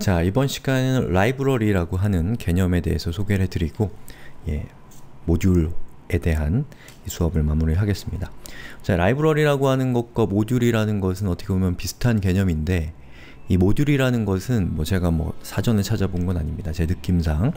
자, 이번 시간에는 라이브러리라고 하는 개념에 대해서 소개를 해드리고 예, 모듈에 대한 수업을 마무리하겠습니다. 자, 라이브러리라고 하는 것과 모듈이라는 것은 어떻게 보면 비슷한 개념인데 이 모듈이라는 것은 뭐 제가 뭐 사전에 찾아본 건 아닙니다. 제 느낌상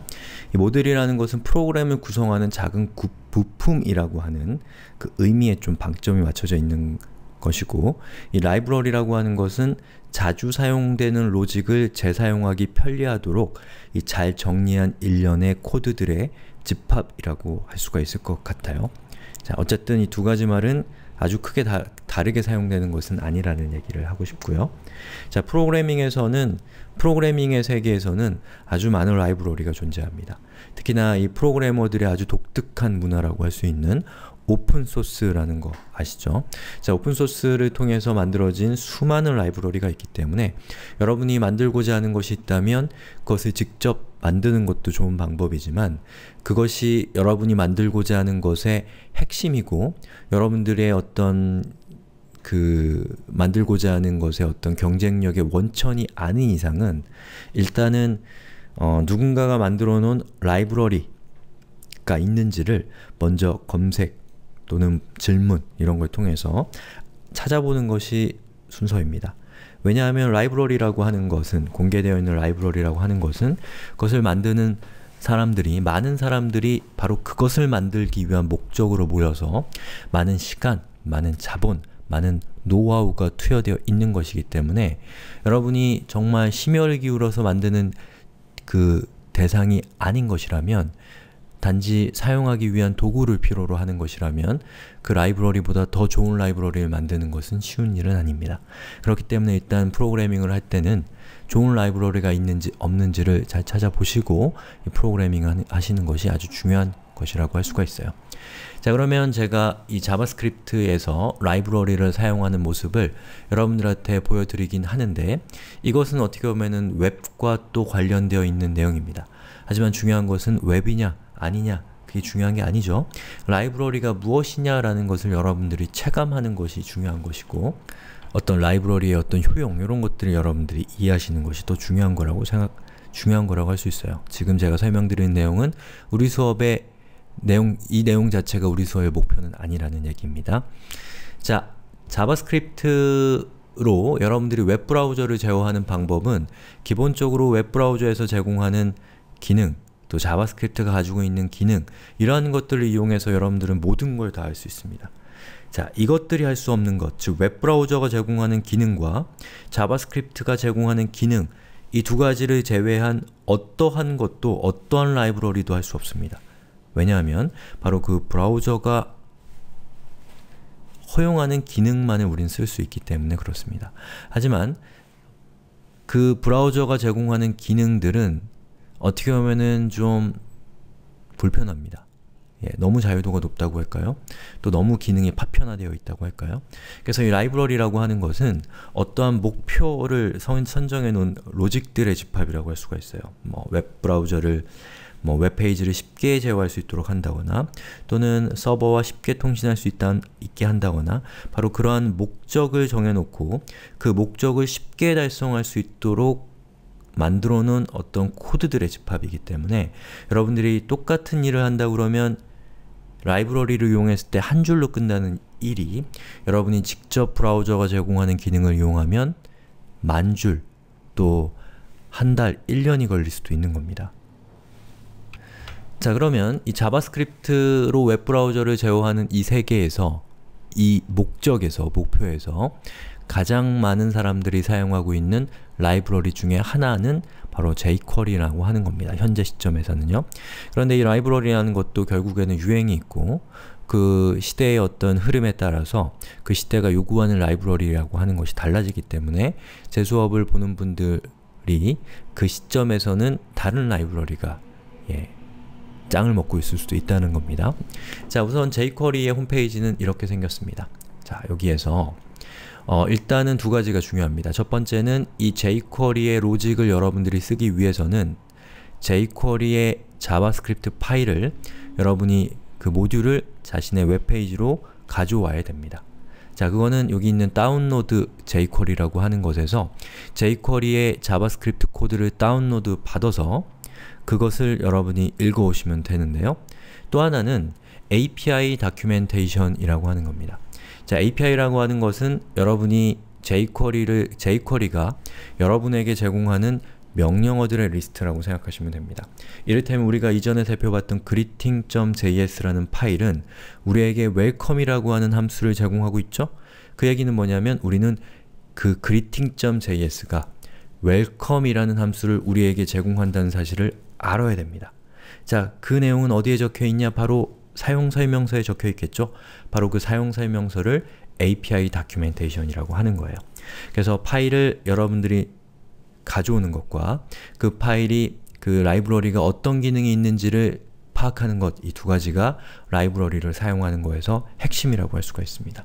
이 모듈이라는 것은 프로그램을 구성하는 작은 구, 부품이라고 하는 그 의미에 좀 방점이 맞춰져 있는 것이고 이 라이브러리라고 하는 것은 자주 사용되는 로직을 재사용하기 편리하도록 이잘 정리한 일련의 코드들의 집합이라고 할 수가 있을 것 같아요. 자, 어쨌든 이 두 가지 말은 아주 크게 다, 다르게 사용되는 것은 아니라는 얘기를 하고 싶고요. 자, 프로그래밍에서는 프로그래밍의 세계에서는 아주 많은 라이브러리가 존재합니다. 특히나 이 프로그래머들의 아주 독특한 문화라고 할 수 있는 오픈소스라는 거 아시죠? 자, 오픈소스를 통해서 만들어진 수많은 라이브러리가 있기 때문에 여러분이 만들고자 하는 것이 있다면 그것을 직접 만드는 것도 좋은 방법이지만 그것이 여러분이 만들고자 하는 것의 핵심이고 여러분들의 어떤 그 만들고자 하는 것의 어떤 경쟁력의 원천이 아닌 이상은 일단은 어, 누군가가 만들어 놓은 라이브러리가 있는지를 먼저 검색 또는 질문 이런 걸 통해서 찾아보는 것이 순서입니다. 왜냐하면 라이브러리라고 하는 것은 공개되어 있는 라이브러리라고 하는 것은 그것을 만드는 사람들이 많은 사람들이 바로 그것을 만들기 위한 목적으로 모여서 많은 시간, 많은 자본, 많은 노하우가 투여되어 있는 것이기 때문에 여러분이 정말 심혈을 기울어서 만드는 그 대상이 아닌 것이라면 단지 사용하기 위한 도구를 필요로 하는 것이라면 그 라이브러리보다 더 좋은 라이브러리를 만드는 것은 쉬운 일은 아닙니다. 그렇기 때문에 일단 프로그래밍을 할 때는 좋은 라이브러리가 있는지 없는지를 잘 찾아보시고 프로그래밍 하시는 것이 아주 중요한 것이라고 할 수가 있어요. 자 그러면 제가 이 자바스크립트에서 라이브러리를 사용하는 모습을 여러분들한테 보여드리긴 하는데 이것은 어떻게 보면 웹과 또 관련되어 있는 내용입니다. 하지만 중요한 것은 웹이냐 아니냐 그게 중요한 게 아니죠. 라이브러리가 무엇이냐라는 것을 여러분들이 체감하는 것이 중요한 것이고 어떤 라이브러리의 어떤 효용 이런 것들을 여러분들이 이해하시는 것이 더 중요한 거라고 생각 중요한 거라고 할 수 있어요. 지금 제가 설명드린 내용은 우리 수업의 내용 이 내용 자체가 우리 수업의 목표는 아니라는 얘기입니다. 자, 자바스크립트 로 여러분들이 웹브라우저를 제어하는 방법은 기본적으로 웹브라우저에서 제공하는 기능, 또 자바스크립트가 가지고 있는 기능 이러한 것들을 이용해서 여러분들은 모든 걸 다 할 수 있습니다. 자, 이것들이 할 수 없는 것, 즉 웹브라우저가 제공하는 기능과 자바스크립트가 제공하는 기능 이 두 가지를 제외한 어떠한 것도 어떠한 라이브러리도 할 수 없습니다. 왜냐하면 바로 그 브라우저가 허용하는 기능만을 우린 쓸수 있기 때문에 그렇습니다. 하지만 그 브라우저가 제공하는 기능들은 어떻게 보면은 좀 불편합니다. 예, 너무 자유도가 높다고 할까요? 또 너무 기능이 파편화되어 있다고 할까요? 그래서 이 라이브러리라고 하는 것은 어떠한 목표를 선정해 놓은 로직들의 집합이라고 할 수가 있어요. 뭐 웹브라우저를 뭐 웹페이지를 쉽게 제어할 수 있도록 한다거나 또는 서버와 쉽게 통신할 수 있다, 있게 한다거나 바로 그러한 목적을 정해놓고 그 목적을 쉽게 달성할 수 있도록 만들어 놓은 어떤 코드들의 집합이기 때문에 여러분들이 똑같은 일을 한다 그러면 라이브러리를 이용했을 때 한 줄로 끝나는 일이 여러분이 직접 브라우저가 제공하는 기능을 이용하면 만 줄, 또 한 달, 1년이 걸릴 수도 있는 겁니다. 자 그러면 이 자바스크립트로 웹브라우저를 제어하는 이 세계에서 이 목적에서, 목표에서 가장 많은 사람들이 사용하고 있는 라이브러리 중에 하나는 바로 jQuery라고 하는 겁니다. 현재 시점에서는요. 그런데 이 라이브러리라는 것도 결국에는 유행이 있고 그 시대의 어떤 흐름에 따라서 그 시대가 요구하는 라이브러리라고 하는 것이 달라지기 때문에 제 수업을 보는 분들이 그 시점에서는 다른 라이브러리가 예, 짱을 먹고 있을 수도 있다는 겁니다. 자 우선 jQuery의 홈페이지는 이렇게 생겼습니다. 자 여기에서 어, 일단은 두 가지가 중요합니다. 첫 번째는 이 jQuery의 로직을 여러분들이 쓰기 위해서는 jQuery의 자바스크립트 파일을 여러분이 그 모듈을 자신의 웹페이지로 가져와야 됩니다. 자, 그거는 여기 있는 다운로드 jQuery라고 하는 것에서 jQuery의 자바스크립트 코드를 다운로드 받아서 그것을 여러분이 읽어오시면 되는데요. 또 하나는 API 다큐멘테이션이라고 하는 겁니다. 자, API라고 하는 것은 여러분이 jQuery를, jQuery가 여러분에게 제공하는 명령어들의 리스트라고 생각하시면 됩니다. 이를테면 우리가 이전에 살펴봤던 greeting.js라는 파일은 우리에게 welcome이라고 하는 함수를 제공하고 있죠? 그 얘기는 뭐냐면 우리는 그 greeting.js가 welcome이라는 함수를 우리에게 제공한다는 사실을 알아야 됩니다. 자, 그 내용은 어디에 적혀있냐? 바로 사용 설명서에 적혀 있겠죠? 바로 그 사용 설명서를 API 다큐멘테이션이라고 하는 거예요. 그래서 파일을 여러분들이 가져오는 것과 그 파일이 그 라이브러리가 어떤 기능이 있는지를 파악하는 것 이 두 가지가 라이브러리를 사용하는 거에서 핵심이라고 할 수가 있습니다.